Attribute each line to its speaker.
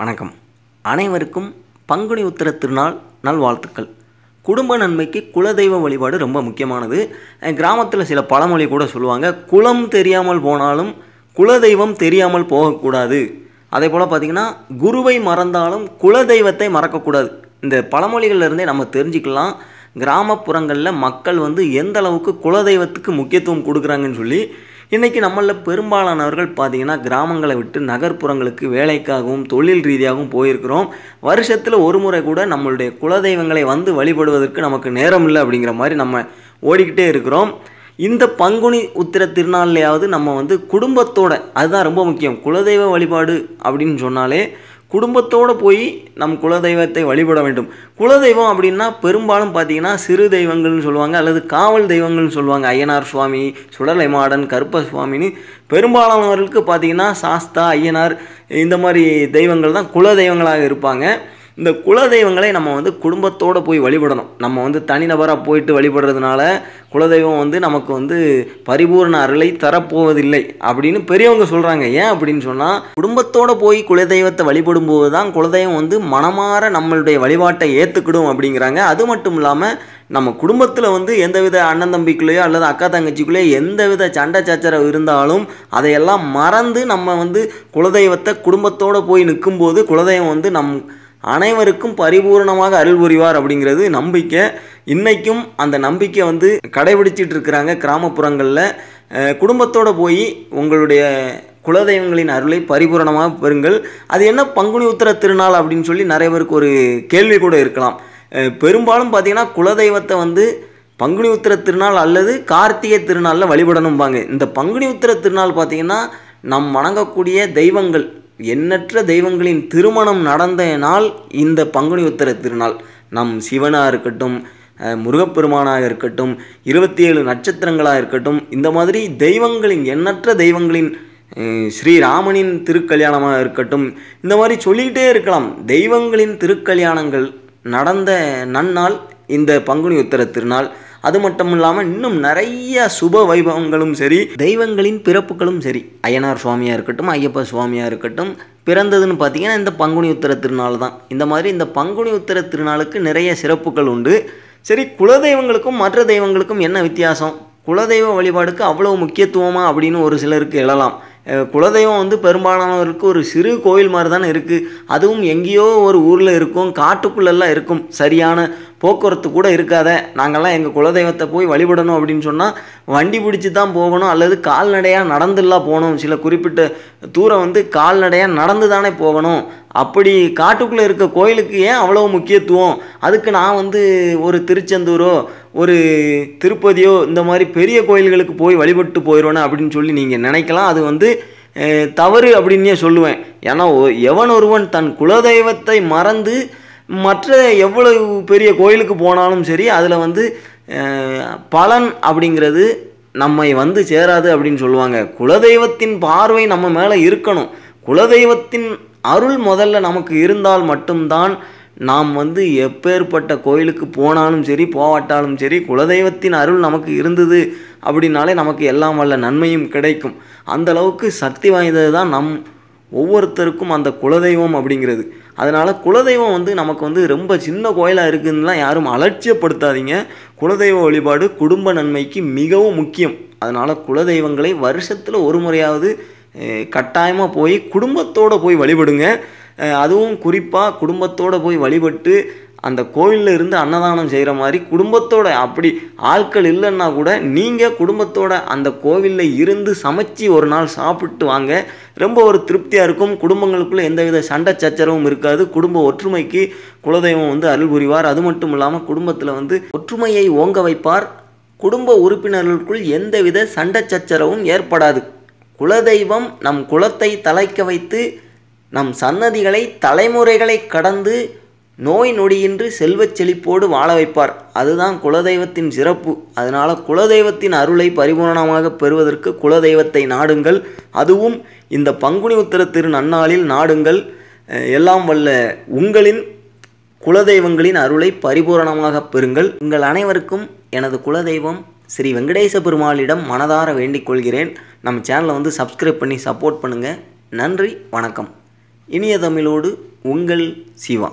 Speaker 1: வணக்கம் அனைவருக்கும் பங்குனி உத்தர திருநாள் நல்வாழ்த்துக்கள் குடும்ப நன்மைக்கு குலதெய்வ வழிபாடு ரொம்ப முக்கியமானது கிராமத்தில் சில பழமொழி கூட சொல்லுவாங்க குலம் தெரியாமல் போனாலும் குலதெய்வம் தெரியாமல் போகக்கூடாது அதே போல் பார்த்திங்கன்னா குருவை மறந்தாலும் குலதெய்வத்தை மறக்கக்கூடாது இந்த பழமொழிகள்லேருந்தே நம்ம தெரிஞ்சுக்கலாம் கிராமப்புறங்களில் மக்கள் வந்து எந்த அளவுக்கு குலதெய்வத்துக்கு முக்கியத்துவம் கொடுக்குறாங்கன்னு சொல்லி இன்றைக்கி நம்மளில் பெரும்பாலானவர்கள் பார்த்திங்கன்னா கிராமங்களை விட்டு நகர்ப்புறங்களுக்கு வேலைக்காகவும் தொழில் ரீதியாகவும் போயிருக்கிறோம் வருஷத்தில் ஒரு முறை கூட நம்மளுடைய குலதெய்வங்களை வந்து வழிபடுவதற்கு நமக்கு நேரம் இல்லை அப்படிங்கிற மாதிரி நம்ம ஓடிக்கிட்டே இருக்கிறோம் இந்த பங்குனி உத்திர திருநாள்லையாவது நம்ம வந்து குடும்பத்தோட அதுதான் ரொம்ப முக்கியம் குலதெய்வ வழிபாடு அப்படின்னு சொன்னாலே குடும்பத்தோடு போய் நம் குலதெய்வத்தை வழிபட வேண்டும் குலதெய்வம் அப்படின்னா பெரும்பாலும் பார்த்தீங்கன்னா சிறு தெய்வங்கள்னு சொல்லுவாங்க அல்லது காவல் தெய்வங்கள்னு சொல்லுவாங்க ஐயனார் சுவாமி சுடலை மாடன் கருப்ப சுவாமின்னு பெரும்பாலானவர்களுக்கு பார்த்தீங்கன்னா சாஸ்தா ஐயனார் இந்த மாதிரி தெய்வங்கள் தான் குல தெய்வங்களாக இருப்பாங்க இந்த குலதெய்வங்களை நம்ம வந்து குடும்பத்தோடு போய் வழிபடணும் நம்ம வந்து தனிநபராக போயிட்டு வழிபடுறதுனால குலதெய்வம் வந்து நமக்கு வந்து பரிபூர்ண அருளை தரப்போவதில்லை அப்படின்னு பெரியவங்க சொல்கிறாங்க ஏன் அப்படின்னு சொன்னால் குடும்பத்தோடு போய் குலதெய்வத்தை வழிபடும் போது தான் குலதெய்வம் வந்து மனமாற நம்மளுடைய வழிபாட்டை ஏற்றுக்கிடும் அப்படிங்கிறாங்க அது மட்டும் இல்லாமல் நம்ம குடும்பத்தில் வந்து எந்தவித அண்ணன் தம்பிக்குள்ளேயோ அல்லது அக்கா தங்கச்சிக்குள்ளேயோ எந்தவித சண்டை சச்சரவு இருந்தாலும் அதையெல்லாம் மறந்து நம்ம வந்து குலதெய்வத்தை குடும்பத்தோடு போய் நிற்கும்போது குலதெய்வம் வந்து நம் அனைவருக்கும் பரிபூர்ணமாக அருள் புரிவார் அப்படிங்கிறது நம்பிக்கை இன்றைக்கும் அந்த நம்பிக்கை வந்து கடைபிடிச்சிட்டு இருக்கிறாங்க கிராமப்புறங்களில் குடும்பத்தோடு போய் உங்களுடைய குலதெய்வங்களின் அருளை பரிபூரணமாக பெறுங்கள் அது என்ன பங்குனி உத்தர திருநாள் அப்படின்னு சொல்லி நிறைய பேருக்கு ஒரு கேள்வி கூட இருக்கலாம் பெரும்பாலும் பார்த்தீங்கன்னா குலதெய்வத்தை வந்து பங்குனி உத்திர திருநாள் அல்லது கார்த்திகை திருநாளில் வழிபடணும்பாங்க இந்த பங்குனி உத்தர திருநாள் பார்த்திங்கன்னா நம் வணங்கக்கூடிய தெய்வங்கள் எண்ணற்ற தெய்வங்களின் திருமணம் நடந்த நாள் இந்த பங்குனி உத்தர திருநாள் நம் சிவனாக இருக்கட்டும் முருகப்பெருமானாக இருக்கட்டும் இருபத்தி ஏழு நட்சத்திரங்களாக இருக்கட்டும் இந்த மாதிரி தெய்வங்களின் எண்ணற்ற தெய்வங்களின் ஸ்ரீராமனின் திருக்கல்யாணமாக இருக்கட்டும் இந்த மாதிரி சொல்லிக்கிட்டே இருக்கலாம் தெய்வங்களின் திருக்கல்யாணங்கள் நடந்த நன்னாள் இந்த பங்குனி உத்தர திருநாள் அது மட்டும் இல்லாமல் இன்னும் நிறைய சுப வைபவங்களும் சரி தெய்வங்களின் பிறப்புகளும் சரி அய்யனார் சுவாமியாக இருக்கட்டும் ஐயப்ப சுவாமியாக இருக்கட்டும் பிறந்ததுன்னு பார்த்தீங்கன்னா இந்த பங்குனி உத்திர திருநாள் தான் இந்த மாதிரி இந்த பங்குனி உத்திர திருநாளுக்கு நிறைய சிறப்புகள் உண்டு சரி குலதெய்வங்களுக்கும் மற்ற தெய்வங்களுக்கும் என்ன வித்தியாசம் குலதெய்வ வழிபாடுக்கு அவ்வளோ முக்கியத்துவமாக அப்படின்னு ஒரு சிலருக்கு எழலாம் குலதெய்வம் வந்து பெரும்பாலானவருக்கு ஒரு சிறு கோயில் மாதிரி தானே இருக்குது அதுவும் எங்கேயோ ஒரு ஊரில் இருக்கும் காட்டுக்குள்ளெல்லாம் இருக்கும் சரியான போக்குவரத்து கூட இருக்காத நாங்கள்லாம் எங்கள் குலதெய்வத்தை போய் வழிபடணும் அப்படின்னு சொன்னால் வண்டி பிடிச்சி தான் போகணும் அல்லது கால்நடையாக நடந்துலாம் போகணும் சில குறிப்பிட்ட தூரம் வந்து கால்நடையாக நடந்து தானே போகணும் அப்படி காட்டுக்குள்ளே இருக்க கோயிலுக்கு ஏன் அவ்வளோ முக்கியத்துவம் அதுக்கு நான் வந்து ஒரு திருச்செந்தூரோ ஒரு திருப்பதியோ இந்த மாதிரி பெரிய கோயில்களுக்கு போய் வழிபட்டு போயிடுவேன் அப்படின்னு சொல்லி நீங்கள் நினைக்கலாம் அது வந்து தவறு அப்படின்னே சொல்லுவேன் ஏன்னா எவன் ஒருவன் தன் குலதெய்வத்தை மறந்து மற்ற எவ்வளவு பெரிய கோயிலுக்கு போனாலும் சரி அதில் வந்து பலன் அப்படிங்கிறது நம்மை வந்து சேராது அப்படின்னு சொல்லுவாங்க குலதெய்வத்தின் பார்வை நம்ம மேலே இருக்கணும் குலதெய்வத்தின் அருள் முதல்ல நமக்கு இருந்தால் மட்டும்தான் நாம் வந்து எப்பேற்பட்ட கோயிலுக்கு போனாலும் சரி போவாட்டாலும் சரி குலதெய்வத்தின் அருள் நமக்கு இருந்தது அப்படின்னாலே நமக்கு எல்லாம் வல்ல நன்மையும் கிடைக்கும் அந்தளவுக்கு சக்தி வாய்ந்தது தான் நம் ஒவ்வொருத்தருக்கும் அந்த குலதெய்வம் அப்படிங்கிறது அதனால் குலதெய்வம் வந்து நமக்கு வந்து ரொம்ப சின்ன கோயிலாக இருக்குதுன்னா யாரும் அலட்சியப்படுத்தாதீங்க குலதெய்வ வழிபாடு குடும்ப நன்மைக்கு மிகவும் முக்கியம் அதனால் குலதெய்வங்களை வருஷத்தில் ஒரு முறையாவது கட்டாயமாக போய் குடும்பத்தோடு போய் வழிபடுங்க அதுவும் குறிப்பாக குடும்பத்தோடு போய் வழிபட்டு அந்த கோயிலில் இருந்து அன்னதானம் செய்கிற மாதிரி குடும்பத்தோட அப்படி ஆட்கள் இல்லைன்னா கூட நீங்கள் குடும்பத்தோட அந்த கோவிலில் இருந்து சமைச்சு ஒரு நாள் சாப்பிட்டு வாங்க ரொம்ப ஒரு திருப்தியாக இருக்கும் குடும்பங்களுக்குள்ளே எந்தவித சண்டை சச்சரவும் இருக்காது குடும்ப ஒற்றுமைக்கு குலதெய்வம் வந்து அருள் புரிவார் அது மட்டும் இல்லாமல் குடும்பத்தில் வந்து ஒற்றுமையை ஓங்க வைப்பார் குடும்ப உறுப்பினர்களுக்குள் எந்தவித சண்டை சச்சரவும் ஏற்படாது குலதெய்வம் நம் குலத்தை தலைக்க வைத்து நம் சன்னதிகளை தலைமுறைகளை கடந்து நோய் நொடியின்றி செல்வச் செழிப்போடு வாழ வைப்பார் அதுதான் குலதெய்வத்தின் சிறப்பு அதனால் குலதெய்வத்தின் அருளை பரிபூரணமாக பெறுவதற்கு குலதெய்வத்தை நாடுங்கள் அதுவும் இந்த பங்குனி உத்தர திரு நன்னாளில் நாடுங்கள் எல்லாம் வல்ல உங்களின் குலதெய்வங்களின் அருளை பரிபூரணமாக பெறுங்கள் உங்கள் அனைவருக்கும் எனது குலதெய்வம் ஸ்ரீ வெங்கடேச பெருமாளிடம் மனதார வேண்டிக் கொள்கிறேன் நம்ம சேனலை வந்து சப்ஸ்கிரைப் பண்ணி சப்போர்ட் பண்ணுங்கள் நன்றி வணக்கம் இனிய தமிழோடு உங்கள் சிவா